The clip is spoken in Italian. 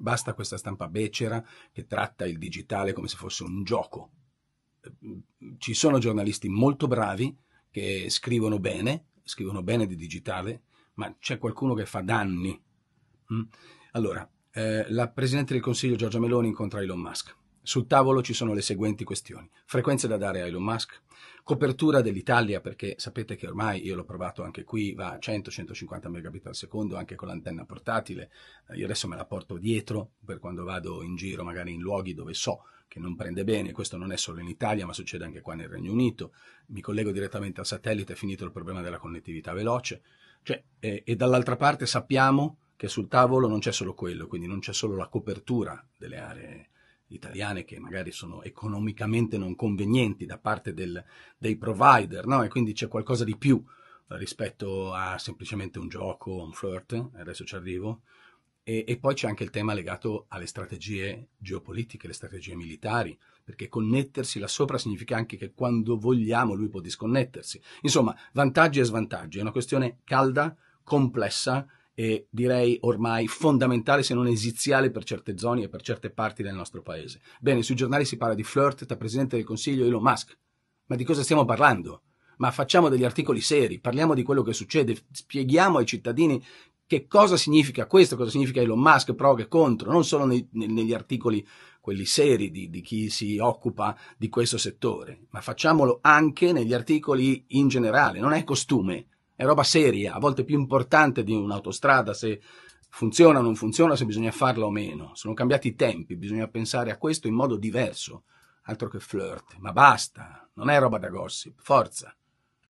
Basta questa stampa becera che tratta il digitale come se fosse un gioco. Ci sono giornalisti molto bravi che scrivono bene, scrivono bene di digitale, ma c'è qualcuno che fa danni. Mm? Allora, eh, la Presidente del Consiglio Giorgia Meloni incontra Elon Musk. Sul tavolo ci sono le seguenti questioni. Frequenze da dare a Elon Musk, copertura dell'Italia, perché sapete che ormai, io l'ho provato anche qui, va a 100-150 megabit al secondo, anche con l'antenna portatile. Eh, io adesso me la porto dietro per quando vado in giro, magari in luoghi dove so che non prende bene, questo non è solo in Italia ma succede anche qua nel Regno Unito, mi collego direttamente al satellite, è finito il problema della connettività veloce, cioè, e, eh, e dall'altra parte sappiamo che sul tavolo non c'è solo quello, quindi non c'è solo la copertura delle aree italiane che magari sono economicamente non convenienti da parte del, dei provider, no? E quindi c'è qualcosa di più rispetto a semplicemente un gioco, un flirt, adesso ci arrivo. E, e poi c'è anche il tema legato alle strategie geopolitiche, le strategie militari, perché connettersi là sopra significa anche che quando vogliamo lui può disconnettersi. Insomma, vantaggi e svantaggi, è una questione calda, complessa, e direi ormai fondamentale se non esiziale per certe zone e per certe parti del nostro paese. Bene, sui giornali si parla di flirt tra Presidente del Consiglio e Elon Musk. Ma di cosa stiamo parlando? Ma facciamo degli articoli seri, parliamo di quello che succede, spieghiamo ai cittadini che cosa significa questo, cosa significa Elon Musk, pro e contro, non solo nei, negli articoli quelli seri di, di, chi si occupa di questo settore, ma facciamolo anche negli articoli in generale. Non è costume è roba seria, a volte più importante di un'autostrada, se funziona o non funziona, se bisogna farla o meno. Sono cambiati i tempi, bisogna pensare a questo in modo diverso, altro che flirt. Ma basta, non è roba da gossip, forza.